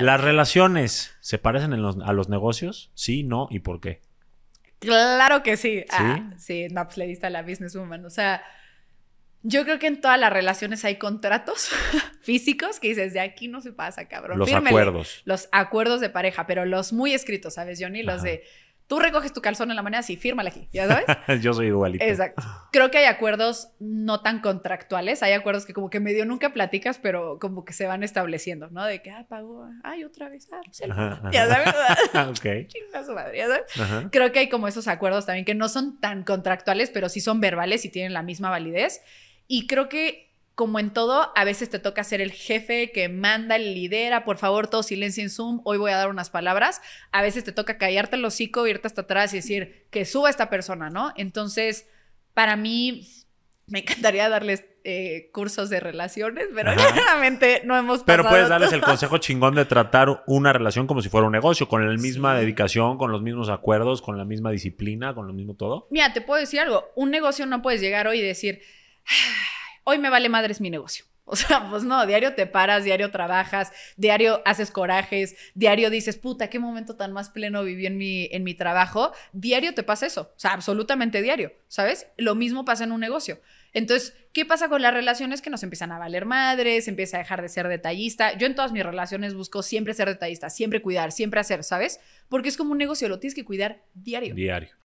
¿Las relaciones se parecen a los negocios? Sí, no y por qué. Claro que sí. Ah, ¿Sí? no, pues le a la businesswoman. O sea, yo creo que en todas las relaciones hay contratos físicos que dices, de aquí no se pasa, cabrón. Los acuerdos. Los acuerdos de pareja, pero los muy escritos, ¿sabes, Johnny? Los de Tú recoges tu calzón en la mañana así, fírmala aquí, ¿ya sabes? Yo soy igualito. Exacto. Creo que hay acuerdos no tan contractuales, hay acuerdos que como que medio nunca platicas, pero como que se van estableciendo, ¿no? De que, ah, pagó, ay, otra vez, ah, no pues sé, ya sabes. ok. Chinga su madre, ¿ya Creo que hay como esos acuerdos también que no son tan contractuales, pero sí son verbales y tienen la misma validez. Y creo que como en todo, a veces te toca ser el jefe que manda, lidera, por favor, todo silencio en Zoom, hoy voy a dar unas palabras. A veces te toca callarte el hocico, irte hasta atrás y decir que suba esta persona, ¿no? Entonces, para mí, me encantaría darles eh, cursos de relaciones, pero claramente no hemos pasado Pero puedes darles el consejo chingón de tratar una relación como si fuera un negocio, con la misma dedicación, con los mismos acuerdos, con la misma disciplina, con lo mismo todo. Mira, te puedo decir algo. Un negocio no puedes llegar hoy y decir hoy me vale madres mi negocio. O sea, pues no, diario te paras, diario trabajas, diario haces corajes, diario dices, puta, qué momento tan más pleno viví en mi, en mi trabajo. Diario te pasa eso, o sea, absolutamente diario, ¿sabes? Lo mismo pasa en un negocio. Entonces, ¿qué pasa con las relaciones? Que nos empiezan a valer madres, empieza a dejar de ser detallista. Yo en todas mis relaciones busco siempre ser detallista, siempre cuidar, siempre hacer, ¿sabes? Porque es como un negocio, lo tienes que cuidar diario. Diario.